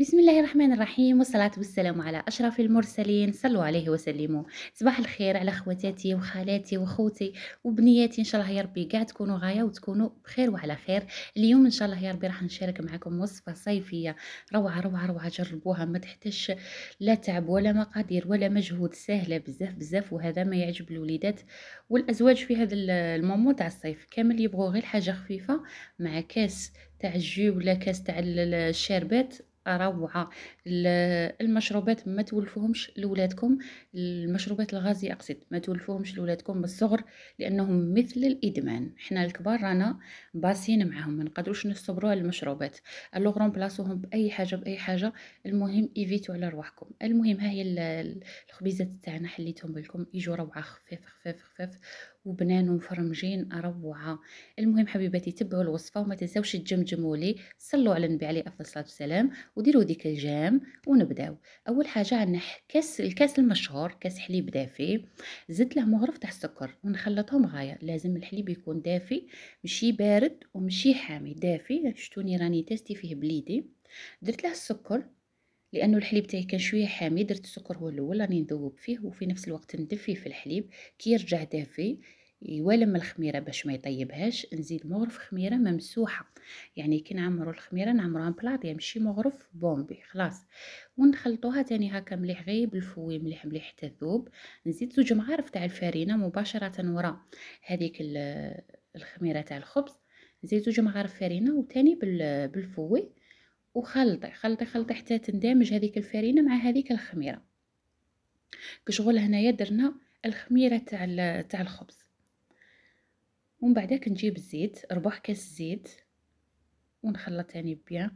بسم الله الرحمن الرحيم والصلاة والسلام على أشرف المرسلين صلوا عليه وسلموا صباح الخير على خواتاتي وخالاتي وخوتي وبنياتي إن شاء الله يا ربي كاع تكونوا غاية وتكونوا بخير وعلى خير اليوم إن شاء الله يا ربي راح نشارك معكم وصفة صيفية روعة روعة روعة جربوها ما تحتش لا تعب ولا مقادير ولا مجهود سهلة بزاف بزاف وهذا ما يعجب الوليدات والأزواج في هذا المومو تاع الصيف كامل يبغوا غير حاجة خفيفة مع كاس تاع الجو ولا كاس تاع الشربات روعه المشروبات ما تولفوهمش لولادكم المشروبات الغازيه اقصد ما تولفوهمش لولادكم بالصغر لانهم مثل الادمان حنا الكبار رانا باسين معاهم ما نقدروش نصبروا على المشروبات الوغ رامبلاصوهم باي حاجه باي حاجه المهم ايفيتوا على رواحكم المهم ها هي الخبيزات تاعنا حليتهم لكم يجوا روعه خفاف خفاف خفاف وبنان ومفرمجين روعه المهم حبيباتي تبعوا الوصفه وما تنساوش تجمجموا لي صلوا على النبي عليه افضل الصلاه والسلام وديروا ديك الجام ونبداو اول حاجه عندنا كاس الكاس المشهور كاس حليب دافي زدت له مغرف تاع السكر ونخلطهم غايه لازم الحليب يكون دافي مشي بارد ومشي حامي دافي شتوني راني تستي فيه بليدي درت له السكر لانه الحليب تاعي كان شويه حامي درت السكر هو الاول راني نذوب فيه وفي نفس الوقت ندفيه في الحليب كي يرجع دافي يوالم الخميره باش ما يطيبهاش نزيد مغرف خميره ممسوحه يعني كي نعمروا الخميره نعمروها مبلاطيه يعني ماشي مغرف بومبي خلاص ونخلطوها تاني هكا مليح غير بالفوي مليح مليح حتى تذوب نزيد زوج معارف تاع الفرينه مباشره وراء هذيك الخميره تاع الخبز نزيد زوج معارف فرينه وتاني بالفوي وخلطي خلطي خلطي حتى تندمج هذيك الفرينه مع هذيك الخميره كشغل هنايا درنا الخميره تاع تاع الخبز ومن بعدك نجيب الزيت ربع كاس زيت ونخلط تاني بيان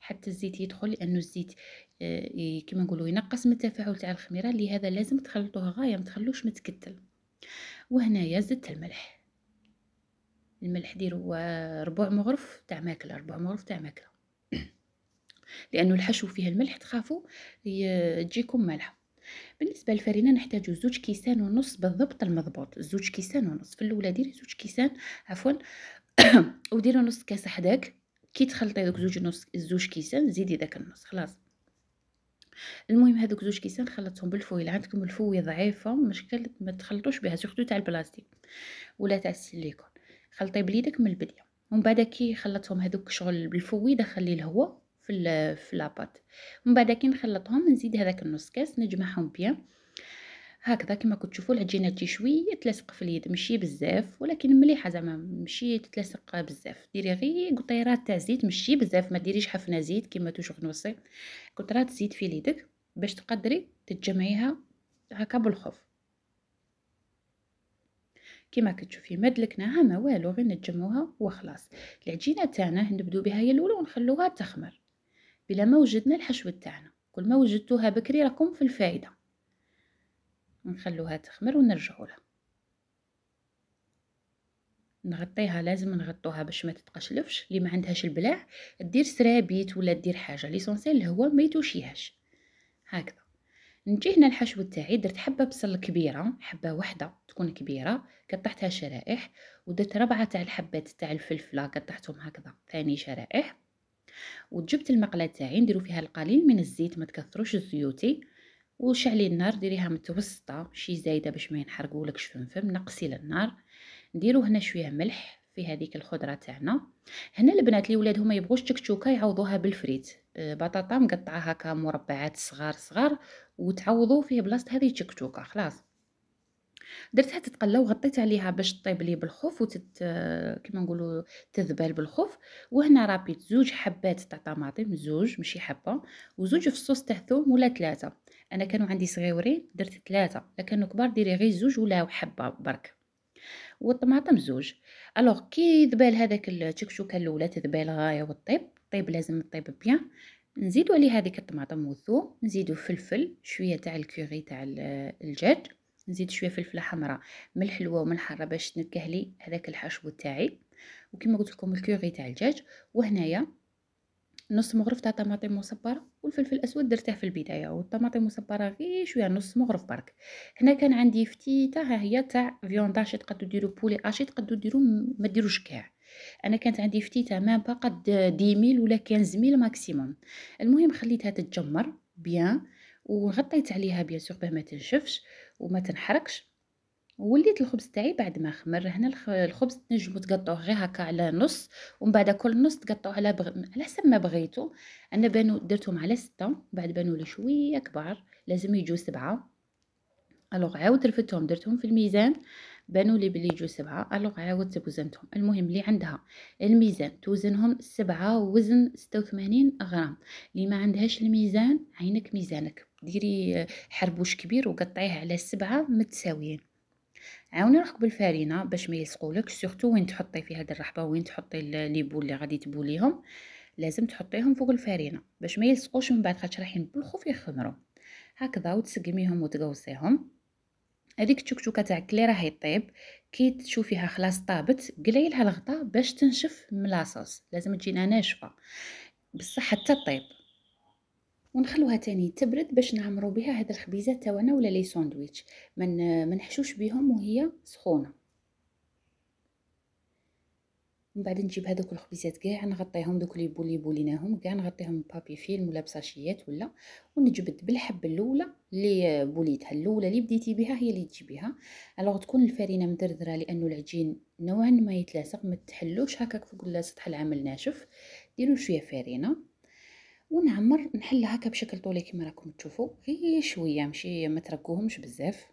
حتى الزيت يدخل لانه الزيت آه، كما نقولوا ينقص من التفاعل تاع الخميره لهذا لازم تخلطوها غايه ما تخلوش متكتل وهنايا زدت الملح الملح ديرو آه، ربع مغرف تاع ماكله ربع مغرف تاع ماكله لانه الحشو فيه الملح تخافوا تجيكم مالحه بالنسبه للفرينه نحتاج زوج كيسان ونص بالضبط المضبوط زوج كيسان ونص في الاولى ديري زوج كيسان عفوا وديري نص كاس حداك كي تخلطي دوك زوج نص زوج كيسان زيدي داك النص خلاص المهم هذوك زوج كيسان خلطتهم بالفويل عندكم الفويل ضعيفه مشكل ما تخلطوش بها سورتو تاع البلاستيك ولا تاع السيليكون خلطي بليدك من البدايه ومن بعد كي خلطتهم هذوك شغل بالفوي دخلي الهواء في في لاباط من بعد كي نخلطهم نزيد هذاك النص كاس نجمعهم بيان هكذا كما كنت تشوفوا العجينه تجي شويه تلصق في اليد ماشي بزاف ولكن مليحه زعما ماشي تتلصق بزاف ديري غير قطيرات تاع زيت ماشي بزاف ما ديريش حفنه زيت كما توجور نوصي قطرات زيت في يدك باش تقدري تجمعيها هكا بالخف كما كتشوفي ما دلكناها ما والو غير نجمعوها وخلاص العجينه تاعنا نبدو بها هي الاولى ونخلوها تخمر بلا ما وجدنا الحشوة تاعنا كل ما وجدتوها بكري راكم في الفايدة نخلوها تخمر ونرجعوا لها نغطيها لازم نغطوها باش ما تتقشلفش اللي ما عندهاش البلاع دير سرابيت ولا دير حاجه ليسونسيل الهواء ما يتوشيهاش هكذا نجي هنا الحشو تاعي درت حبه بصل كبيره حبه واحده تكون كبيره قطعتها شرائح ودرت ربعه تاع الحبات تاع الفلفله قطعتهم هكذا ثاني شرائح وجبت المقله تاعي نديرو فيها القليل من الزيت ما تكثروش الزيوتي وشعلي النار ديريها متوسطه شي زايده باش ما ينحرقولكش فمفم نقصي للنار نديرو هنا شويه ملح في هذيك الخضره تاعنا هنا البنات اللي ولادهم ما يبغوش تكتوكه يعوضوها بالفريت أه، بطاطا مقطعه هكا مربعات صغار صغار وتعوضوا فيه بلاصه هذه تكتوكه خلاص درتها تتقلى وغطيت عليها باش طيب لي بالخوف وتت كما نقولوا تذبل بالخوف وهنا رابيت زوج حبات تاع طماطم زوج ماشي حبه وزوج فصوص تاع ثوم ولا ثلاثه انا كانوا عندي صغيورين درت ثلاثه الا كانوا كبار ديري غير زوج ولا حبه برك والطماطم زوج الوغ كي ذبال هذاك التشكشوكه الاولى تذبال غايه وطيب طيب لازم طيب بيان نزيدو عليه هذيك الطماطم والثوم نزيدو فلفل شويه تاع الكوري تاع الجاج نزيد شويه فلفله حمراء من الحلوه ومن الحاره باش تنكه لي هذاك الحشو تاعي وكما قلت لكم الكوري تاع الدجاج وهنايا نص مغرف تاع طماطم مصبره والفلفل الاسود درته في البدايه والطماطم مصبره غير شويه نص مغرف برك هنا كان عندي فتيته ها هي تاع فيونداش تقدروا ديروا بولي اشي تقدروا ديروا ما ديروش كاع انا كانت عندي فتيته ما دي ميل ولا ميل ماكسيموم المهم خليتها تتجمر بيان وغطيت عليها بيان سور باه ما تنشفش وما تنحركش وليت الخبز تاعي بعد ما خمر هنا الخبز تنجمو تقطعوه غير هكا على نص ومن بعد كل نص تقطعوه على بغ... على حسب ما بغيتو انا بانو درتهم على ستة بعد بانو لي شويه كبار لازم يجو سبعة الوغ عاود رفدتهم درتهم في الميزان بانوا لي بلي يجو سبعة الوغ عاودت وزنتهم المهم اللي عندها الميزان توزنهم سبعة وزن ستة وثمانين غرام اللي ما عندهاش الميزان عينك ميزانك ديري حربوش كبير وقطعيه على سبعة متساويين عاوني روحك بالفارينه باش ما يلصقولكش سورتو وين تحطي في هاد الرحبه وين تحطي لي بول اللي غادي تبوليهم لازم تحطيهم فوق الفارينه باش ما يلصقوش من بعد خاطر بلخو بالخوف يخمروا هكذا وتسقميهم وتقوصيهم هذيك التكتوكه تاع كلي راهي طيب كي تشوفيها خلاص طابت قلعي لها الغطاء باش تنشف من لاصوص لازم تجينا ناشفه بصح حتى طيب ونخلوها تاني تبرد باش نعمرو بها هاد الخبيزه تاعنا ولا لي ساندويتش من منحشوش نحشوش بهم وهي سخونه من بعد نجيب هذوك الخبيزات كاع نغطيهم دوك لي بولي بوليناهم كاع نغطيهم بابي فيلم ولا بساشيات ولا ونجبد بالحبه الاولى لي بوليتها الاولى اللي بديتي بها هي اللي تجيبيها الوغ تكون الفرينه مدردره لانه العجين نوعا ما يتلاصق ما تحلوش هكاك فوق سطح العمل ناشف ديروا شويه فرينه ونعمر نحلها هكا بشكل طولي كما راكم تشوفوا غير شويه ماشي ما تركوهمش بزاف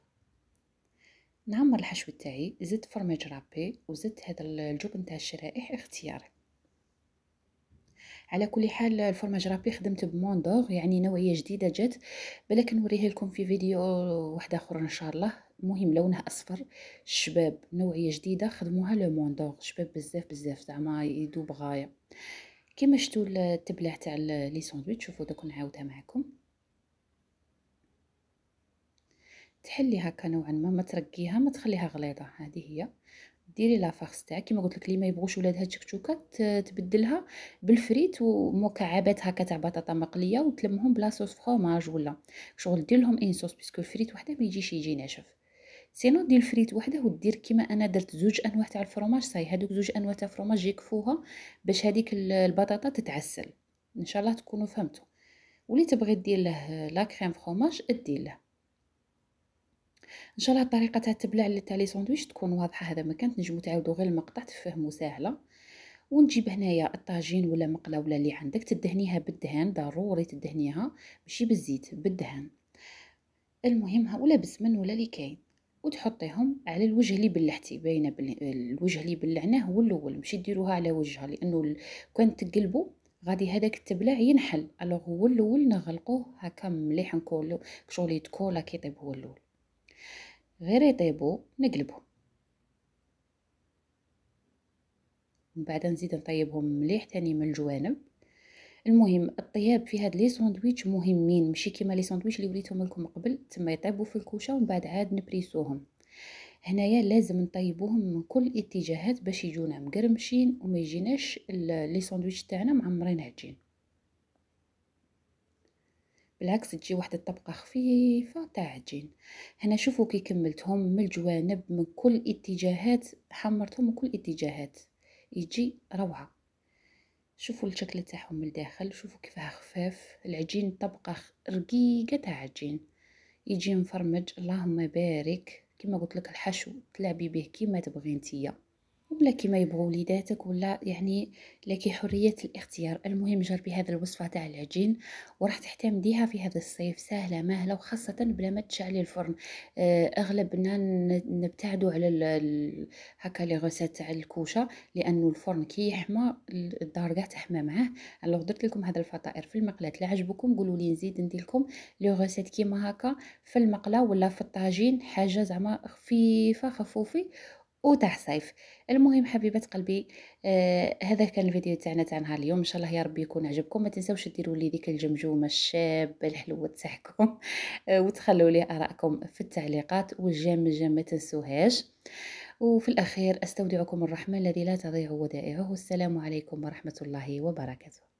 نعمر الحشو تاعي زدت فرماج رابي وزدت هذا الجبن تاع الشرائح اختياري على كل حال الفرماج رابي خدمت بموندور يعني نوعيه جديده جات بلاك نوريه لكم في فيديو واحده اخرى ان شاء الله المهم لونه اصفر الشباب نوعيه جديده خدموها لو موندور شباب بزاف بزاف زعما يدوب غايه كما شفتوا التبلع تاع لي ساندويتش شوفوا دوك نعاودها معكم تحلي هكا نوعا ما ما ترقيها ما تخليها غليظه هذه هي ديري لا فارس تاعك كيما قلت لك اللي ما يبغوش ولادها الشكشوكات تبدلها بالفريت ومكعبات هكا تاع بطاطا مقليه وتلمهم بلا صوص فروماج ولا شغل دير لهم ان صوص بيسكو الفريت وحده ما يجيش يجي ناشف سينو دير الفريت وحده ودير كيما انا درت زوج انواع تاع الفرماج صاي هادوك زوج انواع تاع الفرماج يكفوها باش هذيك البطاطا تتعسل ان شاء الله تكونوا فهمتوا واللي تبغي دير له لا كريم فرماج دير له ان شاء الله الطريقه تاع التبلع تاع لي ساندويتش تكون واضحه هذا ما كانت نجمو تعاودوا غير المقطع تفهموا ساهله ونجيب هنايا الطاجين ولا مقله ولا اللي عندك تدهنيها بالدهان ضروري تدهنيها ماشي بالزيت بالدهان المهم ها ولا بالسمن ولا اللي كاين وتحطيهم على الوجه اللي بلعتي باينه الوجه اللي بلعناه هو الاول ماشي ديروها على وجهها لانه كان تقلبوا غادي هذاك التبلع ينحل الوغ هو الاول نغلقوه هكا مليح نكولو شغل يتكولا كيطيب هو الاول غير يطيبو نقلبهم من بعد نزيد نطيبهم مليح تاني من الجوانب المهم الطياب في هاد لي ساندويتش مهمين ماشي كيما لي ساندويتش اللي وريتهم لكم قبل تما يطيبوا في الكوشه ومن بعد عاد نبريسوهم هنايا لازم نطيبوهم من كل الاتجاهات باش يجونا نعم مقرمشين وما يجيناش لي ساندويتش تاعنا معمرين عجين بالعكس تجي واحد الطبقه خفيفه تاع عجين هنا شوفوا كي كملتهم من الجوانب من كل اتجاهات حمرتهم من كل اتجاهات يجي روعه شوفوا الشكل تاعهم من الداخل شوفوا كيفاه خفاف العجين طبقه رقيقه تاع عجين يجي مفرمج اللهم بارك كما قلت لك الحشو تلعبي به كيما تبغي نتيا ولا كيما يبغوا وليداتك ولا يعني لك حريه الاختيار المهم جربي هذا الوصفه تاع العجين وراح تعتمديها في هذا الصيف سهله ماهله وخاصه بلا ما تشعلي الفرن آه، اغلبنا نبتعدوا على هكا لي غوسيت تاع الكوشه لانه الفرن كي يحمى الدار كاع تحمى معاه الوغ درت لكم هذا الفطائر في المقله لا عجبكم قولوا لي نزيد ندير لكم لي غوسيت كيما هكا في المقله ولا في الطاجين حاجه زعما خفيفه خفوفي وتاع صيف المهم حبيبات قلبي آه هذا كان الفيديو تاعنا تاع نهار اليوم ان شاء الله يا ربي يكون عجبكم ما تنساوش ديروا لي ديك الجمجومه الشابه الحلوه تاعكم آه وتخلوا لي ارائكم في التعليقات والجام جام ما تنسوهاش وفي الاخير استودعكم الرحمن الذي لا تضيع ودائعه السلام عليكم ورحمه الله وبركاته